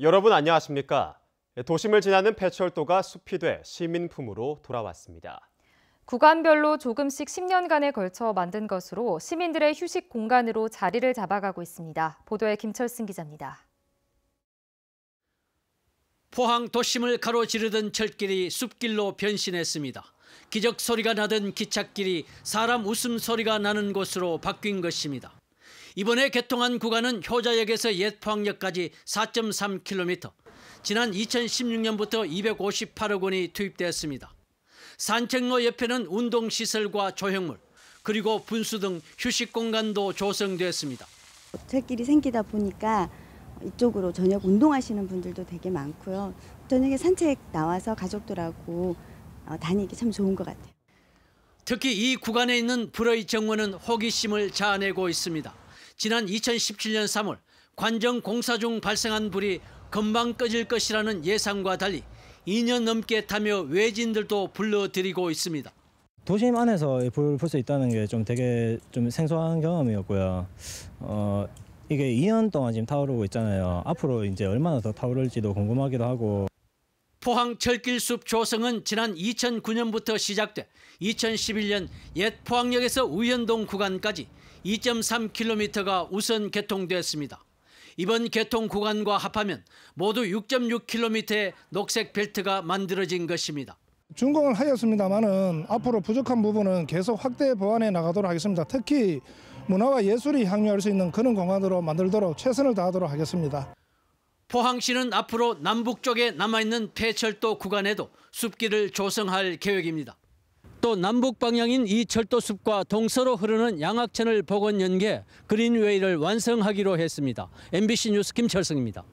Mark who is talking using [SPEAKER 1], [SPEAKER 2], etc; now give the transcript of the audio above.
[SPEAKER 1] 여러분 안녕하십니까? 도심을 지나는 폐철도가 숲이 돼 시민품으로 돌아왔습니다.
[SPEAKER 2] 구간별로 조금씩 10년간에 걸쳐 만든 것으로 시민들의 휴식 공간으로 자리를 잡아가고 있습니다. 보도에 김철승 기자입니다.
[SPEAKER 1] 포항 도심을 가로지르던 철길이 숲길로 변신했습니다. 기적 소리가 나던 기찻길이 사람 웃음 소리가 나는 곳으로 바뀐 것입니다. 이번에 개통한 구간은 효자역에서 옛포항역까지 4.3km, 지난 2016년부터 258억 원이 투입되었습니다 산책로 옆에는 운동시설과 조형물, 그리고 분수 등 휴식 공간도 조성되었습니다호길이 생기다 보니까 이쪽으로 저녁 운동하시는 분들도 되게 많고요. 저녁에 산책 나와서 가족들하고 어, 다니기 참 좋은 것 같아요. 특히 이 구간에 있는 불의 정원은 호기심을 자아내고 있습니다. 지난 2017년 3월 관정 공사 중 발생한 불이 금방 꺼질 것이라는 예상과 달리 2년 넘게 타며 외진들도 불러들이고 있습니다.
[SPEAKER 2] 도심 안에서 불풀수 있다는 게 좀 되게 좀 생소한 경험이었고요. 어, 이게 2년 동안 지금 타오르고 있잖아요. 앞으로 이제 얼마나 더 타오를지도 궁금하기도 하고.
[SPEAKER 1] 포항 철길숲 조성은 지난 2009년부터 시작돼 2011년 옛 포항역에서 우현동 구간까지 2.3km가 우선 개통되었습니다. 이번 개통 구간과 합하면 모두 6.6km의 녹색 벨트가 만들어진 것입니다.
[SPEAKER 2] 준공을 하였습니다마는 앞으로 부족한 부분은 계속 확대 보완해 나가도록 하겠습니다. 특히 문화와 예술이 향유할 수 있는 그런 공간으로 만들도록 최선을 다하도록 하겠습니다.
[SPEAKER 1] 포항시는 앞으로 남북 쪽에 남아있는 폐철도 구간에도 숲길을 조성할 계획입니다. 또 남북 방향인 이 철도숲과 동서로 흐르는 양악천을 복원 연계 그린웨이를 완성하기로 했습니다. MBC 뉴스 김철승입니다.